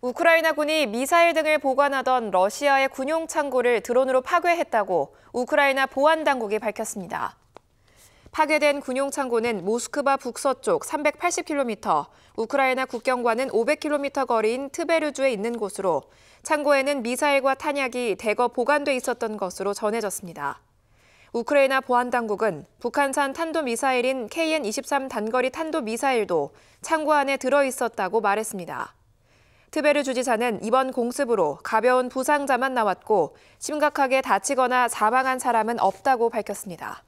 우크라이나군이 미사일 등을 보관하던 러시아의 군용 창고를 드론으로 파괴했다고 우크라이나 보안 당국이 밝혔습니다. 파괴된 군용 창고는 모스크바 북서쪽 380km, 우크라이나 국경과는 500km 거리인 트베르주에 있는 곳으로 창고에는 미사일과 탄약이 대거 보관돼 있었던 것으로 전해졌습니다. 우크라이나 보안 당국은 북한산 탄도 미사일인 KN-23 단거리 탄도 미사일도 창고 안에 들어 있었다고 말했습니다. 트베르 주지사는 이번 공습으로 가벼운 부상자만 나왔고 심각하게 다치거나 사망한 사람은 없다고 밝혔습니다.